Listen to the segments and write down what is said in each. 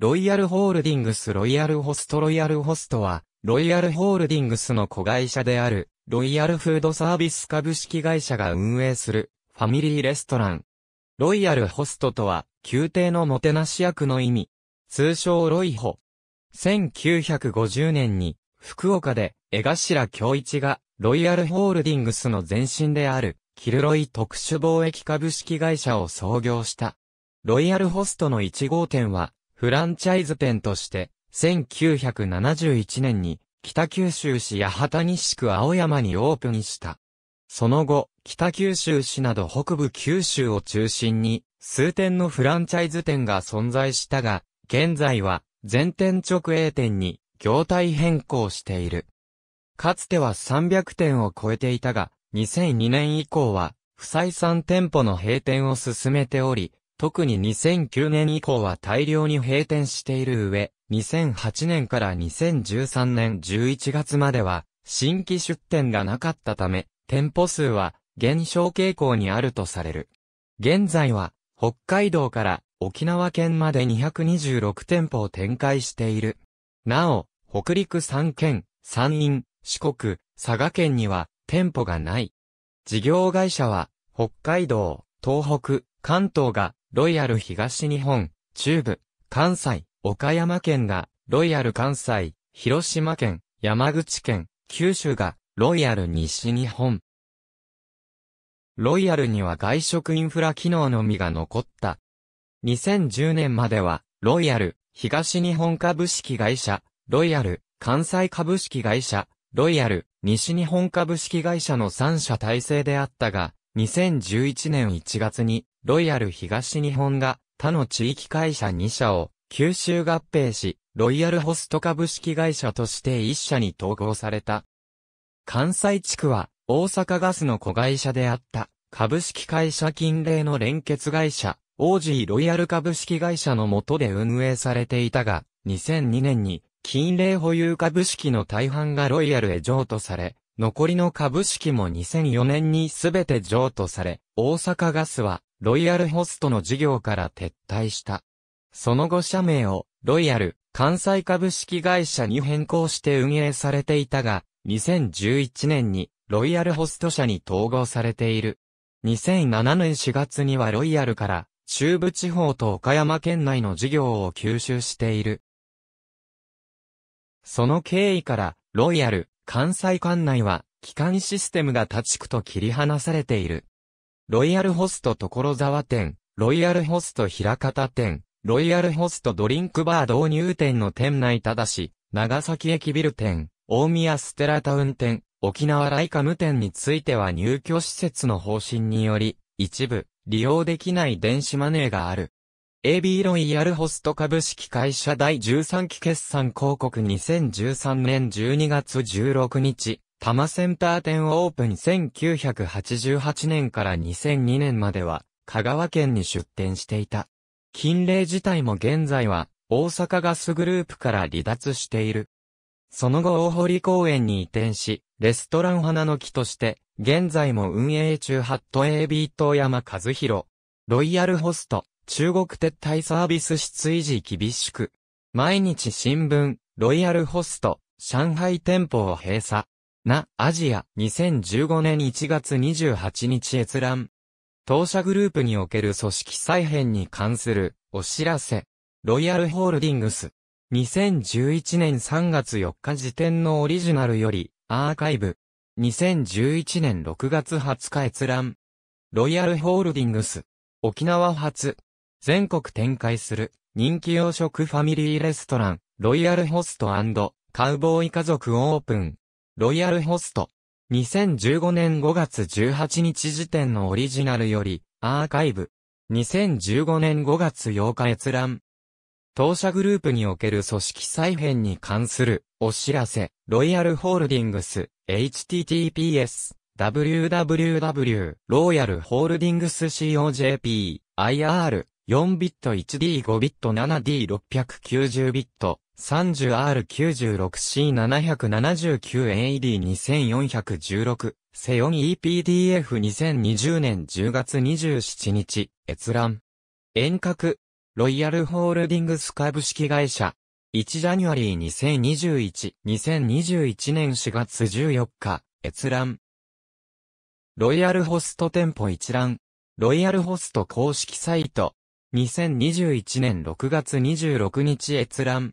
ロイヤルホールディングスロイヤルホストロイヤルホストは、ロイヤルホールディングスの子会社である、ロイヤルフードサービス株式会社が運営する、ファミリーレストラン。ロイヤルホストとは、宮廷のもてなし役の意味。通称ロイホ。1950年に、福岡で、江頭京一が、ロイヤルホールディングスの前身である、キルロイ特殊貿易株式会社を創業した。ロイヤルホストの1号店は、フランチャイズ店として、1971年に、北九州市八幡西区青山にオープンした。その後、北九州市など北部九州を中心に、数店のフランチャイズ店が存在したが、現在は、全店直営店に、業態変更している。かつては300店を超えていたが、2002年以降は、不採算店舗の閉店を進めており、特に2009年以降は大量に閉店している上、2008年から2013年11月までは、新規出店がなかったため、店舗数は減少傾向にあるとされる。現在は、北海道から沖縄県まで226店舗を展開している。なお、北陸3県、山陰、四国、佐賀県には店舗がない。事業会社は、北海道、東北、関東がロイヤル東日本、中部、関西、岡山県が、ロイヤル関西、広島県、山口県、九州が、ロイヤル西日本。ロイヤルには外食インフラ機能のみが残った。2010年までは、ロイヤル、東日本株式会社、ロイヤル、関西株式会社、ロイヤル、西日本株式会社の3社体制であったが、2011年1月に、ロイヤル東日本が他の地域会社2社を吸収合併し、ロイヤルホスト株式会社として1社に統合された。関西地区は大阪ガスの子会社であった株式会社金令の連結会社、オージーロイヤル株式会社の下で運営されていたが、2002年に金令保有株式の大半がロイヤルへ譲渡され、残りの株式も2004年に全て譲渡され、大阪ガスはロイヤルホストの事業から撤退した。その後社名を、ロイヤル、関西株式会社に変更して運営されていたが、2011年に、ロイヤルホスト社に統合されている。2007年4月にはロイヤルから、中部地方と岡山県内の事業を吸収している。その経緯から、ロイヤル、関西管内は、機関システムが立ちくと切り離されている。ロイヤルホスト所沢店、ロイヤルホスト平方店、ロイヤルホストドリンクバー導入店の店内ただし、長崎駅ビル店、大宮ステラタウン店、沖縄ライカム店については入居施設の方針により、一部、利用できない電子マネーがある。AB ロイヤルホスト株式会社第13期決算広告2013年12月16日、多摩センター店オープン1988年から2002年までは、香川県に出店していた。近令自体も現在は、大阪ガスグループから離脱している。その後大堀公園に移転し、レストラン花の木として、現在も運営中ハット AB 東山和弘。ロイヤルホスト、中国撤退サービス室維持厳しく。毎日新聞、ロイヤルホスト、上海店舗を閉鎖。な、アジア、2015年1月28日閲覧。当社グループにおける組織再編に関するお知らせ。ロイヤルホールディングス。2011年3月4日時点のオリジナルより、アーカイブ。2011年6月20日閲覧。ロイヤルホールディングス。沖縄発。全国展開する、人気洋食ファミリーレストラン、ロイヤルホストカウボーイ家族オープン。ロイヤルホスト。2015年5月18日時点のオリジナルより、アーカイブ。2015年5月8日閲覧。当社グループにおける組織再編に関するお知らせ、ロイヤルホールディングス、https、www、ロイヤルホールディングス COJP、IR、4ビット 1D5 ビット 7D690 ビット。30R96C779AD2416 セヨン EPDF2020 年10月27日閲覧遠隔ロイヤルホールディングス株式会社1ジャニュアリー2021-2021年4月14日閲覧ロイヤルホスト店舗一覧ロイヤルホスト公式サイト2021年6月26日閲覧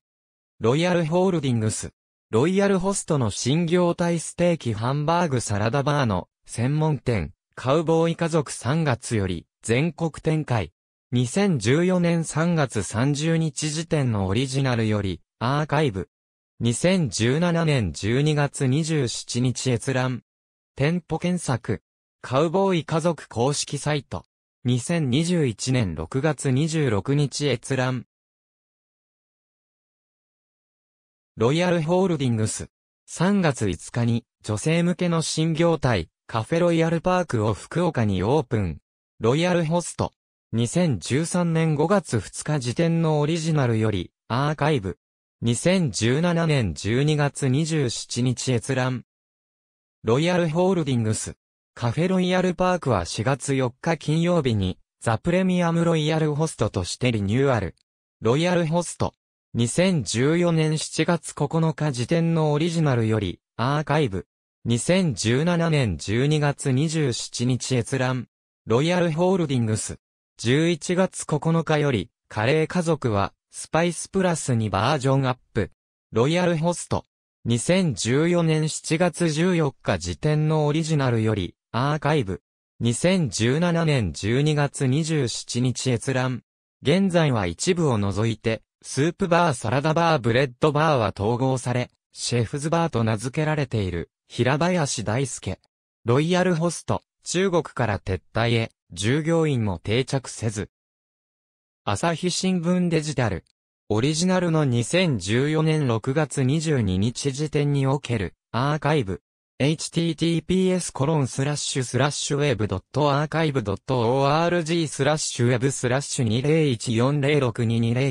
ロイヤルホールディングス。ロイヤルホストの新業態ステーキハンバーグサラダバーの専門店、カウボーイ家族3月より全国展開。2014年3月30日時点のオリジナルよりアーカイブ。2017年12月27日閲覧。店舗検索。カウボーイ家族公式サイト。2021年6月26日閲覧。ロイヤルホールディングス。3月5日に、女性向けの新業態、カフェロイヤルパークを福岡にオープン。ロイヤルホスト。2013年5月2日時点のオリジナルより、アーカイブ。2017年12月27日閲覧。ロイヤルホールディングス。カフェロイヤルパークは4月4日金曜日に、ザプレミアムロイヤルホストとしてリニューアル。ロイヤルホスト。2014年7月9日時点のオリジナルより、アーカイブ。2017年12月27日閲覧。ロイヤルホールディングス。11月9日より、カレー家族は、スパイスプラスにバージョンアップ。ロイヤルホスト。2014年7月14日時点のオリジナルより、アーカイブ。2017年12月27日閲覧。現在は一部を除いて、スープバー、サラダバー、ブレッドバーは統合され、シェフズバーと名付けられている、平林大輔。ロイヤルホスト、中国から撤退へ、従業員も定着せず。朝日新聞デジタル。オリジナルの2014年6月22日時点における、アーカイブ。https コロンスラッシュスラッシュウェブアーカイブ org スラッシュウェブスラッシュ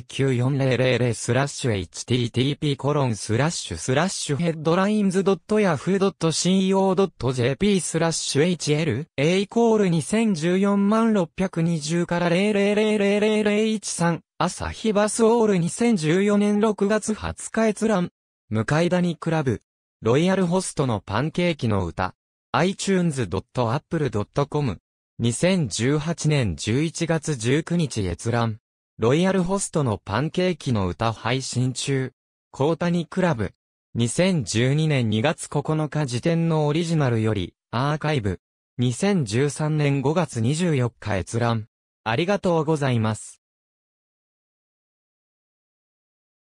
2014062209400スラッシュ http コロンスラッシュスラッシュヘッドラインズ CO.jp スラッシュ HL A イコール2014万620から0 0 0 0 0 1 3朝日バスオール2014年6月20日閲覧向田にクラブロイヤルホストのパンケーキの歌。itunes.apple.com。2018年11月19日閲覧。ロイヤルホストのパンケーキの歌配信中。コータニクラブ。2012年2月9日時点のオリジナルより、アーカイブ。2013年5月24日閲覧。ありがとうございます。